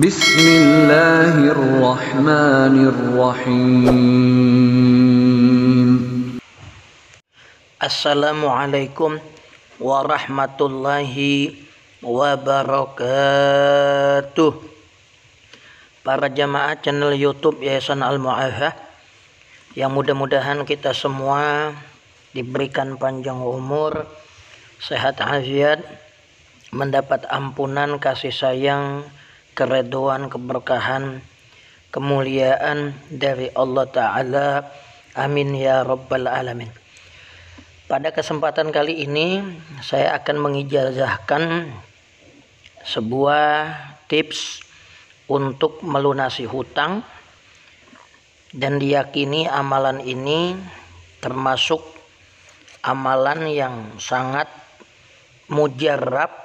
Bismillahirrahmanirrahim. Assalamualaikum warahmatullahi wabarakatuh. Para jamaah channel YouTube Yayasan al muafah yang mudah-mudahan kita semua diberikan panjang umur, sehat afiat, mendapat ampunan, kasih sayang, keredoan, keberkahan, kemuliaan dari Allah Ta'ala. Amin ya Rabbal Alamin. Pada kesempatan kali ini, saya akan mengijazahkan sebuah tips untuk melunasi hutang dan diyakini amalan ini termasuk amalan yang sangat mujarab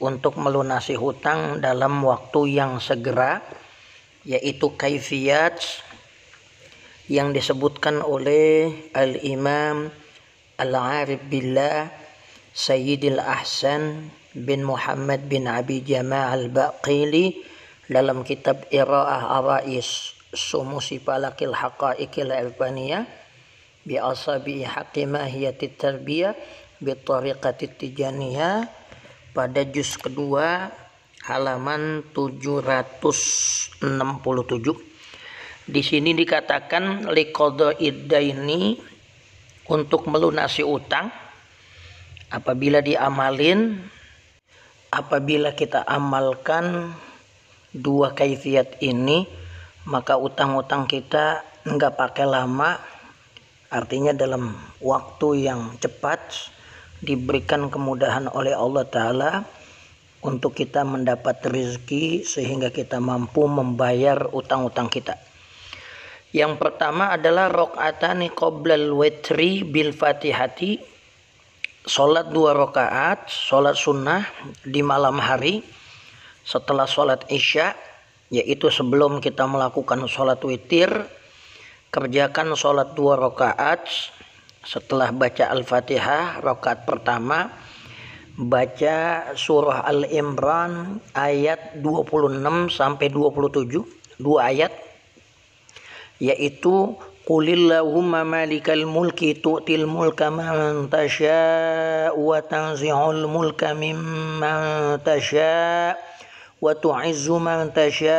untuk melunasi hutang dalam waktu yang segera yaitu kaifiyat yang disebutkan oleh Al-Imam Al-Arif Billah Sayyidil Ahsan bin Muhammad bin Abi Jama' Al-Baqili dalam kitab Ira'ah Arais Sumusi Palakil Haqaikil Albaniyah bi asabi hakimahiyatit tarbiyah bi tariqati tijaniyah pada juz kedua halaman 767 di sini dikatakan likodo ini untuk melunasi utang apabila diamalin apabila kita amalkan dua kaifiat ini maka utang-utang kita nggak pakai lama artinya dalam waktu yang cepat diberikan kemudahan oleh Allah Ta'ala untuk kita mendapat rezeki sehingga kita mampu membayar utang-utang kita. Yang pertama adalah rokatani qoblal wetri bil fatihati solat dua rakaat, solat sunnah di malam hari setelah solat isya yaitu sebelum kita melakukan solat witir kerjakan solat dua rakaat setelah baca Al-Fatihah, rokat pertama baca surah Al-Imran ayat 26 sampai 27, dua ayat yaitu Qulillahumma malikal mulki tu'til mulka man tasha wa tanzi'ul mulka mimman tasha wa tu'izzu man tasha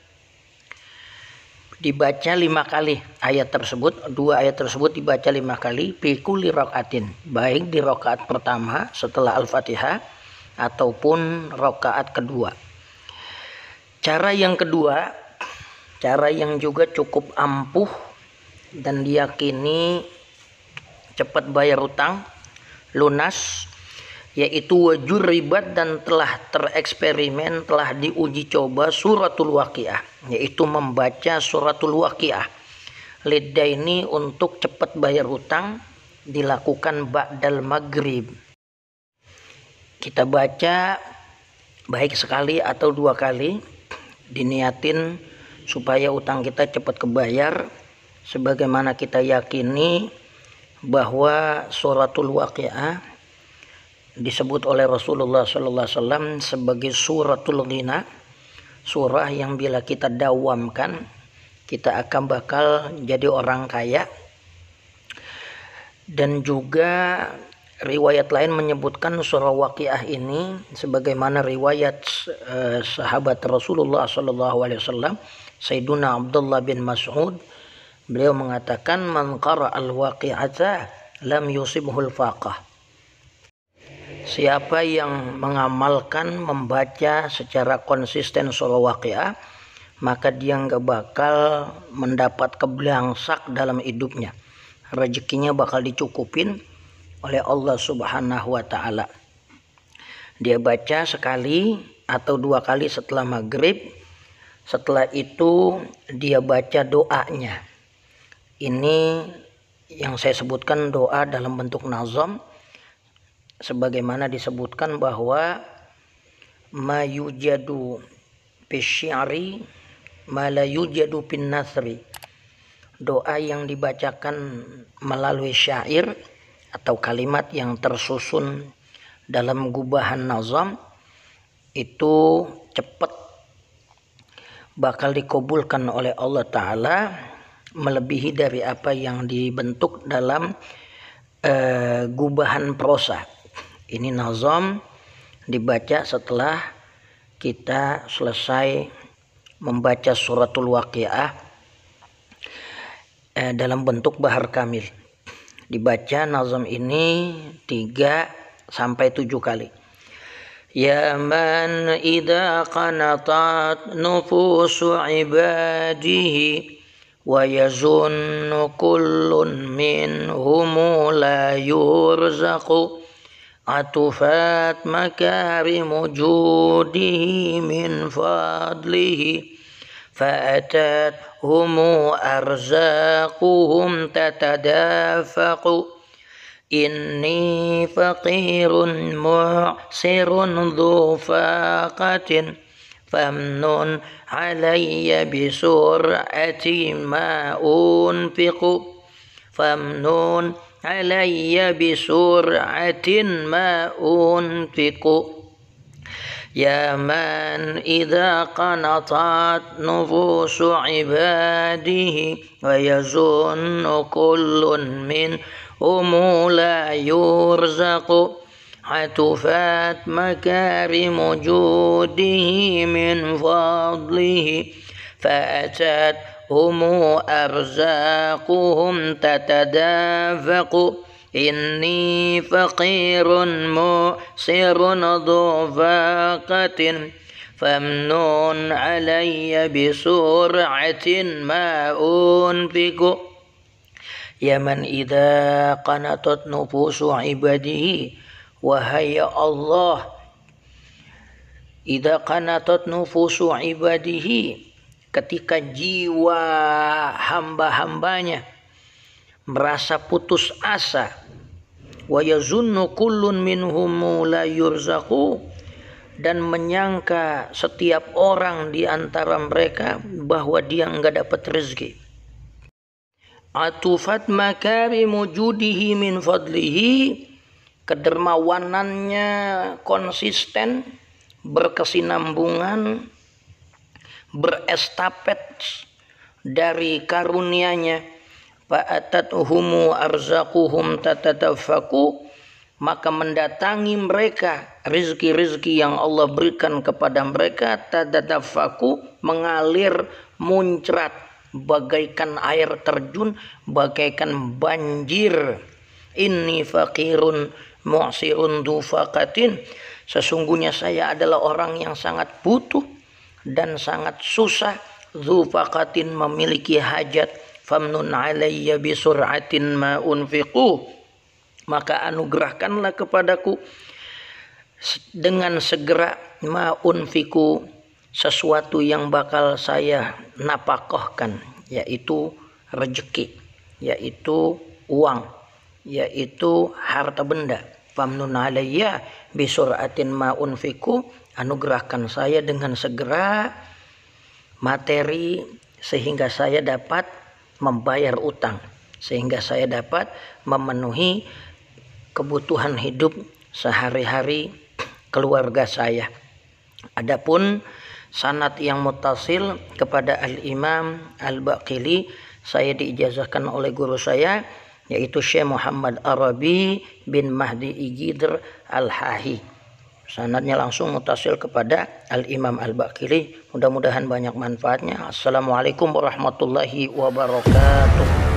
dibaca lima kali ayat tersebut dua ayat tersebut dibaca lima kali pikuli rokatin baik di rokaat pertama setelah al-fatihah ataupun rokaat kedua cara yang kedua cara yang juga cukup ampuh dan diyakini cepat bayar utang lunas yaitu wajur ribat dan telah tereksperimen telah diuji coba suratul waqiah yaitu membaca suratul waqiah lidah ini untuk cepat bayar hutang dilakukan ba'dal maghrib kita baca baik sekali atau dua kali diniatin supaya utang kita cepat kebayar sebagaimana kita yakini bahwa suratul waqiah disebut oleh Rasulullah Sallallahu Alaihi Wasallam sebagai suratul ghina surah yang bila kita dawamkan kita akan bakal jadi orang kaya dan juga riwayat lain menyebutkan surah waqiah ini sebagaimana riwayat eh, sahabat Rasulullah SAW Alaihi Sayyiduna Abdullah bin Mas'ud beliau mengatakan man qara al waqi'ata lam yusibhul faqah Siapa yang mengamalkan membaca secara konsisten Solo waqiah maka dia nggak bakal mendapat kebelangsak dalam hidupnya. Rezekinya bakal dicukupin oleh Allah Subhanahu wa taala. Dia baca sekali atau dua kali setelah maghrib. Setelah itu dia baca doanya. Ini yang saya sebutkan doa dalam bentuk nazom sebagaimana disebutkan bahwa mayujadu fisyari malayujadu pin nasri doa yang dibacakan melalui syair atau kalimat yang tersusun dalam gubahan nazam itu cepat bakal dikabulkan oleh Allah Ta'ala melebihi dari apa yang dibentuk dalam uh, gubahan prosa ini nazom dibaca setelah kita selesai membaca suratul waqiah eh, dalam bentuk bahar kamil. Dibaca nazom ini 3 sampai 7 kali. يا من إذا قنطت نفوس عباده ويزن kullun منهم la yurzaqu عطفات مكارم جوده من فضله فأتتهم أرزاقهم تتدافق إني فقير معسر ذو فاقة فامنن علي بسرعة ما أنفق فامنن علي بسرعة ما أنفق يا من إذا قنطت نفوس عباده ويزن كل منهم لا يرزق حتفات مكارم جوده من فضله فأتت هم أرزاقهم تتدافق إني فقير مؤسر ذو فاقة فامنون علي بسرعة ما أنفق يا من إذا قنطت نفوس عباده وهي الله إذا قنطت نفوس عباده ketika jiwa hamba-hambanya merasa putus asa wa yazunnu kullun minhum la yurzaqu dan menyangka setiap orang di antara mereka bahwa dia enggak dapat rezeki atufat makarimu judihi min fadlihi kedermawanannya konsisten berkesinambungan berestafet dari karunia-Nya fa'atatuhumu arzaquhum tatatafaku maka mendatangi mereka rizki-rizki yang Allah berikan kepada mereka tadadafaku mengalir muncrat bagaikan air terjun bagaikan banjir inni fakirun mu'sirun dufaqatin sesungguhnya saya adalah orang yang sangat butuh dan sangat susah zufaqatin memiliki hajat famnun alayya bisur'atin ma unfiqu maka anugerahkanlah kepadaku dengan segera ma unfiqu sesuatu yang bakal saya napakohkan yaitu rejeki yaitu uang yaitu harta benda famnun alayya bisuratin ma unfiku anugerahkan saya dengan segera materi sehingga saya dapat membayar utang sehingga saya dapat memenuhi kebutuhan hidup sehari-hari keluarga saya. Adapun sanat yang mutasil kepada Al-Imam Al-Baqili saya diijazahkan oleh guru saya yaitu Syekh Muhammad Arabi bin Mahdi Igidr Al-Hahi. Sanadnya langsung mutasil kepada Al-Imam Al-Bakiri. Mudah-mudahan banyak manfaatnya. Assalamualaikum warahmatullahi wabarakatuh.